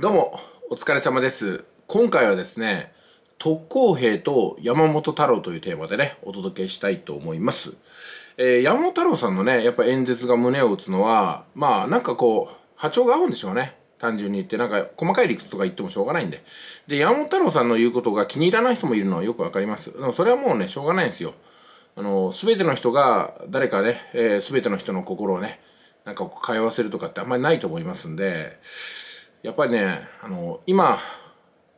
どうもお疲れ様です今回はですね特攻兵と山本太郎というテーマでねお届けしたいと思います、えー、山本太郎さんのねやっぱ演説が胸を打つのはまあなんかこう波長が合うんでしょうね単純に言ってなんか細かい理屈とか言ってもしょうがないんでで山本太郎さんの言うことが気に入らない人もいるのはよくわかりますでもそれはもうねしょうがないんですよあの全ての人が誰かね、えー、全ての人の心をねなんか通わせるとかってあんまりないと思いますんでやっぱりねあの今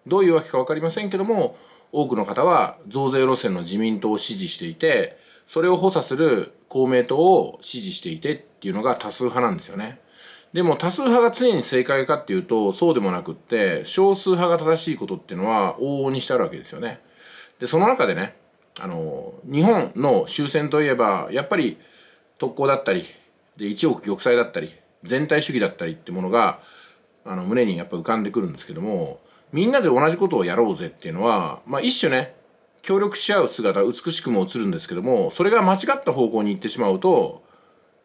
どういうわけか分かりませんけども多くの方は増税路線の自民党を支持していてそれを補佐する公明党を支持していてっていうのが多数派なんですよね。でも多数派が常に正解かっていうとそうでもなくって少数派が正しいことっていうのは往々にしてあるわけですよね。でその中でねあの日本の終戦といえばやっぱり特攻だったりで一億玉砕だったり全体主義だったりってものがあの胸にやっぱ浮かんでくるんですけどもみんなで同じことをやろうぜっていうのは、まあ、一種ね協力し合う姿美しくも映るんですけどもそれが間違った方向に行ってしまうと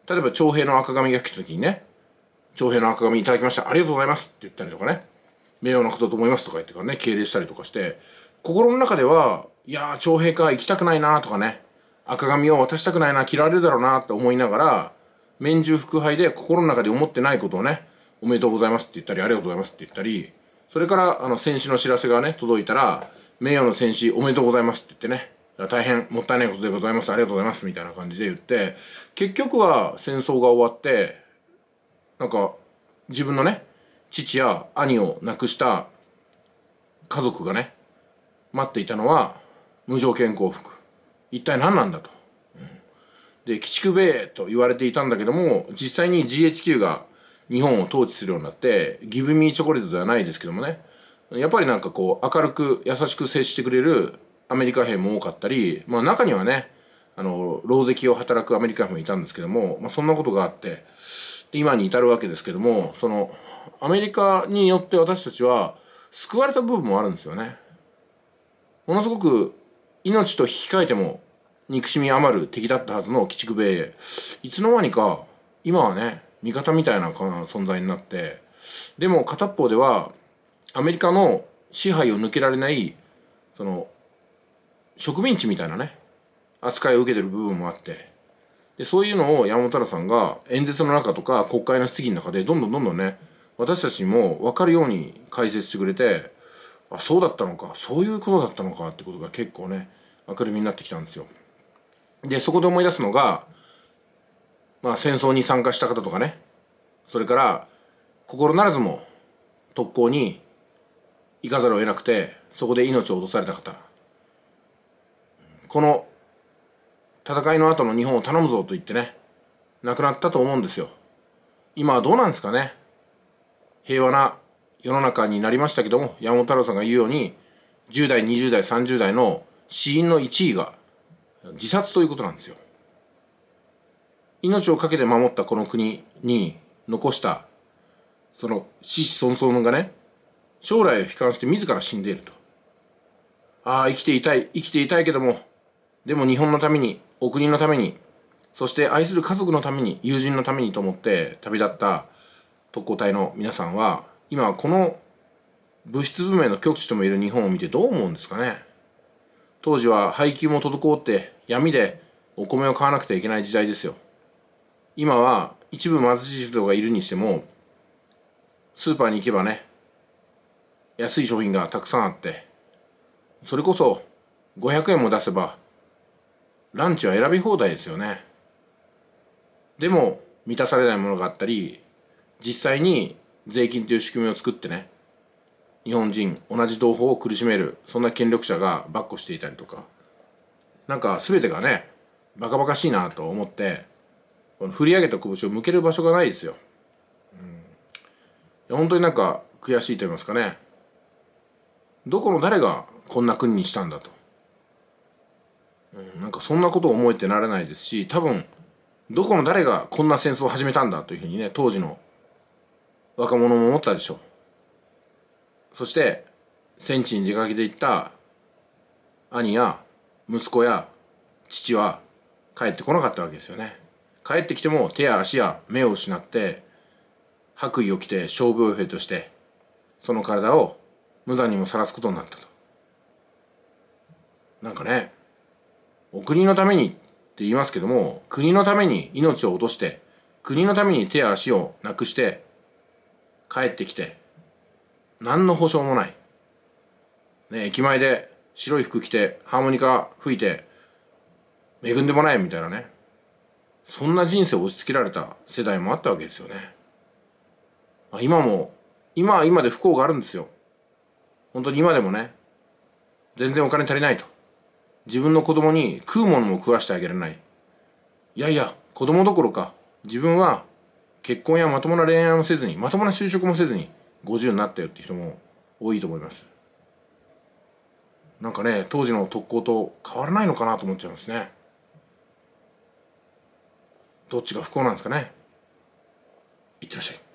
例えば徴兵の赤髪が来た時にね徴兵の赤髪いただきましたありがとうございますって言ったりとかね名誉なことと思いますとか言ってからね敬礼したりとかして心の中ではいやー徴兵か行きたくないなとかね赤髪を渡したくないな切られるだろうなって思いながら面中腹杯で心の中で思ってないことをねおめでとうございますって言ったり、ありがとうございますって言ったり、それから、あの、戦死の知らせがね、届いたら、名誉の戦死おめでとうございますって言ってね、大変もったいないことでございます、ありがとうございますみたいな感じで言って、結局は戦争が終わって、なんか、自分のね、父や兄を亡くした家族がね、待っていたのは、無条件降伏。一体何なんだと。で、鬼畜米と言われていたんだけども、実際に GHQ が日本を統治するようになってギブミーチョコレートではないですけどもねやっぱりなんかこう明るく優しく接してくれるアメリカ兵も多かったり、まあ、中にはねあの狼藉を働くアメリカ兵もいたんですけども、まあ、そんなことがあってで今に至るわけですけどもそのアメリカによって私たちは救われた部分もあるんですよね。ものすごく命と引き換えても憎しみ余る敵だったはずの鬼畜米英いつの間にか今はね味方みたいな存在になってでも片方ではアメリカの支配を抜けられないその植民地みたいなね扱いを受けてる部分もあってでそういうのを山本太郎さんが演説の中とか国会の質疑の中でどんどんどんどんね私たちも分かるように解説してくれてあそうだったのかそういうことだったのかってことが結構ね明るみになってきたんですよ。でそこで思い出すのがまあ、戦争に参加した方とかねそれから心ならずも特攻に行かざるを得なくてそこで命を落とされた方この戦いの後の日本を頼むぞと言ってね亡くなったと思うんですよ今はどうなんですかね平和な世の中になりましたけども山本太郎さんが言うように10代20代30代の死因の1位が自殺ということなんですよ命を懸けて守ったこの国に残したその死死孫孫がね将来を悲観して自ら死んでいるとああ生きていたい生きていたいけどもでも日本のためにお国のためにそして愛する家族のために友人のためにと思って旅立った特攻隊の皆さんは今この物質文明の極致ともいえる日本を見てどう思うんですかね当時は配給も滞って闇でお米を買わなくてはいけない時代ですよ今は一部貧しい人がいるにしてもスーパーに行けばね安い商品がたくさんあってそれこそ500円も出せばランチは選び放題ですよねでも満たされないものがあったり実際に税金という仕組みを作ってね日本人同じ同胞を苦しめるそんな権力者が跋扈していたりとかなんか全てがねバカバカしいなと思ってこの振り上げた拳を向ける場所がないですよ、うん、本当になんか悔しいと言いますかねどこの誰がこんな国にしたんだと、うん、なんかそんなことを思えてなれないですし多分どこの誰がこんな戦争を始めたんだというふうにね当時の若者も思ったでしょうそして戦地に出かけていった兄や息子や父は帰ってこなかったわけですよね。帰ってきても手や足や目を失って白衣を着て傷病兵としてその体を無残にもさらすことになったと。なんかねお国のためにって言いますけども国のために命を落として国のために手や足をなくして帰ってきて何の保証もない。ね、駅前で白い服着てハーモニカ吹いて恵んでもらえみたいなねそんな人生を押し付けられた世代もあったわけですよね。まあ、今も、今は今で不幸があるんですよ。本当に今でもね、全然お金足りないと。自分の子供に食うものも食わしてあげられない。いやいや、子供どころか、自分は結婚やまともな恋愛もせずに、まともな就職もせずに、50になったよって人も多いと思います。なんかね、当時の特攻と変わらないのかなと思っちゃいますね。どっちが不幸なんですかねいってらっしゃい